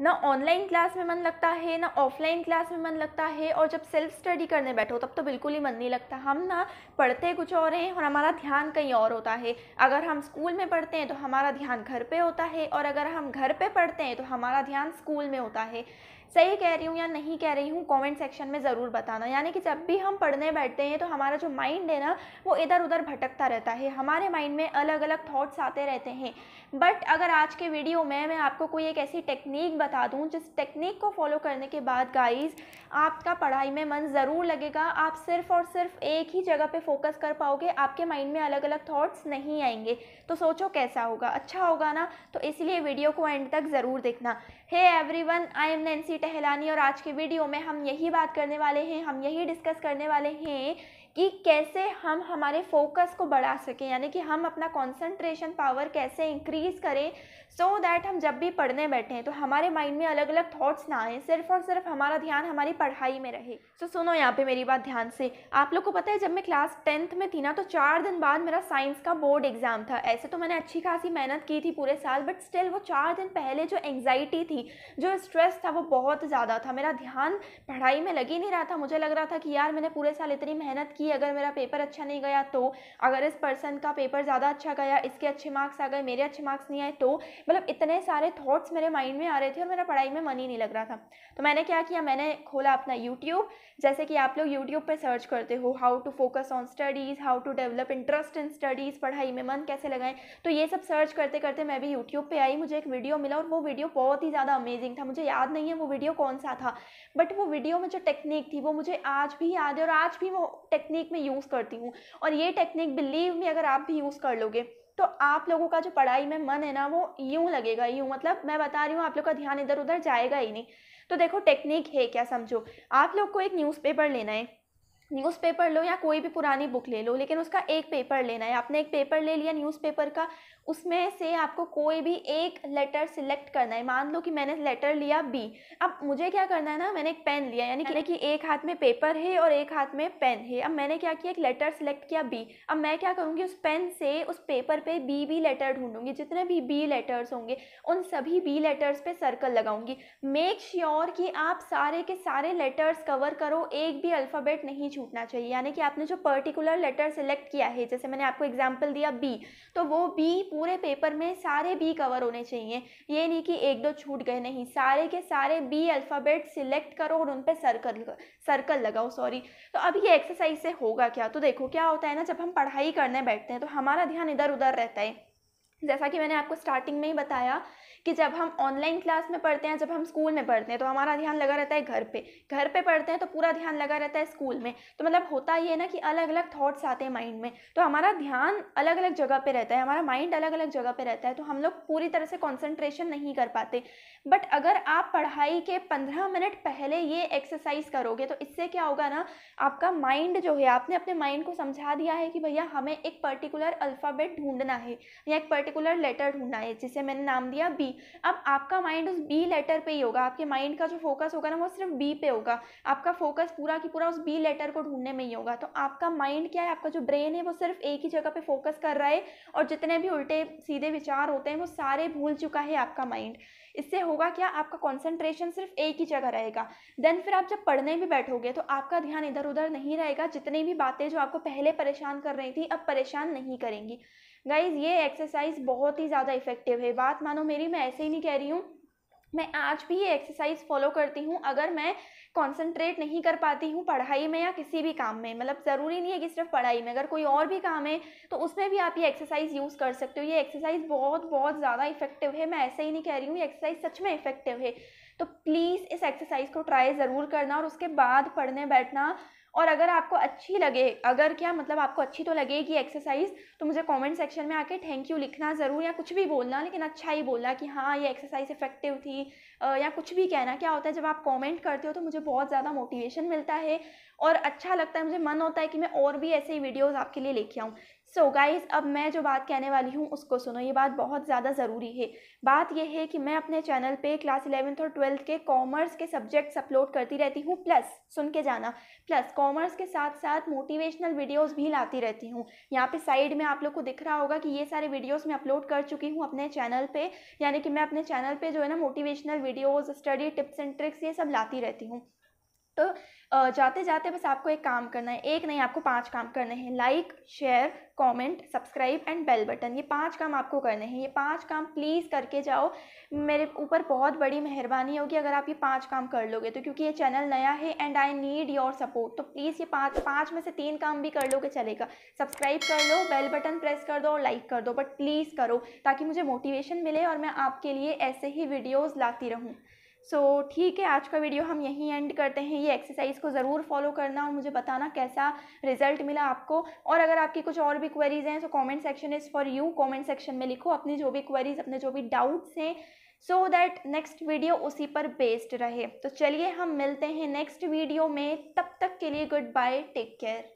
ना online class में मन लगता है ना ऑफलाइन क्लास में मन लगता है और जब सेल्फ स्टडी करने बैठो तब तो बिल्कुल ही मन नहीं लगता हम ना पढ़ते कुछ और हैं और हमारा ध्यान कहीं और होता है अगर हम स्कूल में पढ़ते हैं तो हमारा ध्यान घर पे होता है और अगर हम घर पे पढ़ते हैं तो हमारा ध्यान स्कूल में होता है सही कह रही हूँ या नहीं कह रही हूँ कमेंट सेक्शन में ज़रूर बताना यानी कि जब भी हम पढ़ने बैठते हैं तो हमारा जो माइंड है ना वो इधर उधर भटकता रहता है हमारे माइंड में अलग अलग थाट्स आते रहते हैं बट अगर आज के वीडियो में मैं आपको कोई एक ऐसी टेक्निक बता दूँ जिस टेक्निक को फॉलो करने के बाद गाइज़ आपका पढ़ाई में मन ज़रूर लगेगा आप सिर्फ और सिर्फ एक ही जगह पे फोकस कर पाओगे आपके माइंड में अलग अलग थॉट्स नहीं आएंगे तो सोचो कैसा होगा अच्छा होगा ना तो इसलिए वीडियो को एंड तक ज़रूर देखना hey one I am Nancy Tahlani और आज के वीडियो में हम यही बात करने वाले हैं हम यही डिस्कस करने वाले हैं कि कैसे हम हमारे फोकस को बढ़ा सकें यानी कि हम अपना कंसंट्रेशन पावर कैसे इंक्रीज़ करें सो so दैट हम जब भी पढ़ने बैठें तो हमारे माइंड में अलग अलग थॉट्स ना आए सिर्फ और सिर्फ हमारा ध्यान हमारी पढ़ाई में रहे सो so, सुनो यहाँ पे मेरी बात ध्यान से आप लोग को पता है जब मैं क्लास टेंथ में थी ना तो चार दिन बाद मेरा साइंस का बोर्ड एग्ज़ाम था ऐसे तो मैंने अच्छी खासी मेहनत की थी पूरे साल बट स्टिल वो चार दिन पहले जो एंग्जाइटी थी जो स्ट्रेस था वो बहुत ज़्यादा था मेरा ध्यान पढ़ाई में लग ही नहीं रहा था मुझे लग रहा था कि यार मैंने पूरे साल इतनी मेहनत की कि अगर मेरा पेपर अच्छा नहीं गया तो अगर इस पर्सन का पेपर ज़्यादा अच्छा गया इसके अच्छे मार्क्स आ गए मेरे अच्छे मार्क्स नहीं आए तो मतलब इतने सारे थाट्स मेरे माइंड में आ रहे थे और मेरा पढ़ाई में मन ही नहीं लग रहा था तो मैंने क्या किया मैंने खोला अपना यूट्यूब जैसे कि आप लोग यूट्यूब पर सर्च करते हो how to focus on studies how to develop interest in studies पढ़ाई में मन कैसे लगाएं तो ये सब सर्च करते करते मैं भी यूट्यूब पे आई मुझे एक वीडियो मिला और वो वीडियो बहुत ही ज़्यादा अमेजिंग था मुझे याद नहीं है वो वीडियो कौन सा था बट वो वीडियो में जो टेक्निक थी वो मुझे आज भी याद है और आज भी वो टेक्निक टेक्निक मैं यूज़ करती हूँ और ये टेक्निक बिलीव में अगर आप भी यूज़ कर लोगे तो आप लोगों का जो पढ़ाई में मन है ना वो यूँ लगेगा यूँ मतलब मैं बता रही हूँ आप लोग का ध्यान इधर उधर जाएगा ही नहीं तो देखो टेक्निक है क्या समझो आप लोग को एक न्यूज़पेपर लेना है न्यूज़पेपर लो या कोई भी पुरानी बुक ले लो लेकिन उसका एक पेपर लेना है आपने एक पेपर ले लिया न्यूज़पेपर का उसमें से आपको कोई भी एक लेटर सिलेक्ट करना है मान लो कि मैंने लेटर लिया बी अब मुझे क्या करना है ना मैंने एक पेन लिया यानी कि, कि एक हाथ में पेपर है और एक हाथ में पेन है अब मैंने क्या किया एक लेटर सिलेक्ट किया बी अब मैं क्या करूँगी उस पेन से उस पेपर पे बी बी लेटर ढूंढूंगी जितने भी बी लेटर्स होंगे उन सभी बी लेटर्स पर सर्कल लगाऊंगी मेक श्योर कि आप सारे के सारे लेटर्स कवर करो एक भी अल्फ़ाबेट नहीं छू छूटना चाहिए यानी कि आपने जो पर्टिकुलर लेटर सेलेक्ट किया है जैसे मैंने आपको एग्जाम्पल दिया बी तो वो बी पूरे पेपर में सारे बी कवर होने चाहिए ये नहीं कि एक दो छूट गए नहीं सारे के सारे बी अल्फ़ाबेट सिलेक्ट करो और उन पर सर्कल सर्कल लगाओ सॉरी तो अब ये एक्सरसाइज से होगा क्या तो देखो क्या होता है ना जब हम पढ़ाई करने बैठते हैं तो हमारा ध्यान इधर उधर रहता है जैसा कि मैंने आपको स्टार्टिंग में ही बताया कि जब हम ऑनलाइन क्लास में पढ़ते हैं जब हम स्कूल में पढ़ते हैं तो हमारा ध्यान लगा रहता है घर पे घर पे पढ़ते हैं तो पूरा ध्यान लगा रहता है स्कूल में तो मतलब होता ये ना कि अलग अलग थॉट्स आते हैं माइंड में तो हमारा ध्यान अलग अलग जगह पे रहता है हमारा माइंड अलग अलग जगह पे रहता है तो हम लोग पूरी तरह से कॉन्सेंट्रेशन नहीं कर पाते बट अगर आप पढ़ाई के पंद्रह मिनट पहले ये एक्सरसाइज करोगे तो इससे क्या होगा ना आपका माइंड जो है आपने अपने माइंड को समझा दिया है कि भैया हमें एक पर्टिकुलर अल्फ़ाबेट ढूंढना है या एक पर्टिकुलर पर्टिकुलर लेटर ढूंढना है जिसे मैंने नाम दिया बी अब आपका माइंड उस बी लेटर पे ही होगा आपके माइंड का जो फोकस होगा ना वो सिर्फ बी पे होगा आपका फोकस पूरा की पूरा उस बी लेटर को ढूंढने में ही होगा तो आपका माइंड क्या है आपका जो ब्रेन है वो सिर्फ एक ही जगह पे फोकस कर रहा है और जितने भी उल्टे सीधे विचार होते हैं वो सारे भूल चुका है आपका माइंड इससे होगा क्या आपका कॉन्सेंट्रेशन सिर्फ एक ही जगह रहेगा देन फिर आप जब पढ़ने भी बैठोगे तो आपका ध्यान इधर उधर नहीं रहेगा जितनी भी बातें जो आपको पहले परेशान कर रही थी अब परेशान नहीं करेंगी गाइज ये एक्सरसाइज बहुत ही ज़्यादा इफेक्टिव है बात मानो मेरी मैं ऐसे ही नहीं कह रही हूँ मैं आज भी ये एक्सरसाइज फॉलो करती हूँ अगर मैं कंसंट्रेट नहीं कर पाती हूँ पढ़ाई में या किसी भी काम में मतलब ज़रूरी नहीं है कि सिर्फ पढ़ाई में अगर कोई और भी काम है तो उसमें भी आप ये एक्सरसाइज यूज़ कर सकते हो ये एक्सरसाइज बहुत बहुत ज़्यादा इफेक्टिव है मैं ऐसे ही नहीं कह रही हूँ ये एक्सरसाइज सच में इफेक्टिव है तो प्लीज़ इस एक्सरसाइज को ट्राई ज़रूर करना और उसके बाद पढ़ने बैठना और अगर आपको अच्छी लगे अगर क्या मतलब आपको अच्छी तो लगेगी एक्सरसाइज तो मुझे कमेंट सेक्शन में आके थैंक यू लिखना ज़रूर या कुछ भी बोलना लेकिन अच्छा ही बोलना कि हाँ ये एक्सरसाइज इफेक्टिव थी या कुछ भी कहना क्या होता है जब आप कॉमेंट करते हो तो मुझे बहुत ज़्यादा मोटिवेशन मिलता है और अच्छा लगता है मुझे मन होता है कि मैं और भी ऐसे ही वीडियोज़ आपके लिए लेके आऊँ सो so गाइज अब मैं जो बात कहने वाली हूँ उसको सुनो ये बात बहुत ज़्यादा ज़रूरी है बात यह है कि मैं अपने चैनल पे क्लास इलेवेंथ और ट्वेल्थ के कॉमर्स के सब्जेक्ट्स अपलोड करती रहती हूँ प्लस सुन के जाना प्लस कॉमर्स के साथ साथ मोटिवेशनल वीडियोस भी लाती रहती हूँ यहाँ पे साइड में आप लोग को दिख रहा होगा कि ये सारे वीडियोज़ मैं अपलोड कर चुकी हूँ अपने चैनल पर यानी कि मैं अपने चैनल पर जो है ना motivational videos study tips and tricks ये सब लाती रहती हूँ तो जाते जाते बस आपको एक काम करना है एक नहीं आपको पांच काम करने हैं like share comment subscribe and bell button ये पांच काम आपको करने हैं ये पांच काम प्लीज़ करके जाओ मेरे ऊपर बहुत बड़ी मेहरबानी होगी अगर आप ये पांच काम कर लोगे तो क्योंकि ये चैनल नया है and I need your support तो प्लीज़ ये पाँच पाँच में से तीन काम भी कर लोगे चलेगा सब्सक्राइब कर लो बेल बटन प्रेस कर दो और लाइक कर दो बट प्लीज़ करो ताकि मुझे मोटिवेशन मिले और मैं आपके लिए ऐसे ही वीडियोज़ लाती रहूँ सो so, ठीक है आज का वीडियो हम यहीं एंड करते हैं ये एक्सरसाइज को ज़रूर फॉलो करना और मुझे बताना कैसा रिजल्ट मिला आपको और अगर आपकी कुछ और भी क्वेरीज हैं तो comment section is for you comment section में लिखो अपनी जो भी क्वेरीज अपने जो भी डाउट्स हैं सो दैट नेक्स्ट वीडियो उसी पर बेस्ड रहे तो चलिए हम मिलते हैं नेक्स्ट वीडियो में तब तक के लिए गुड बाय टेक केयर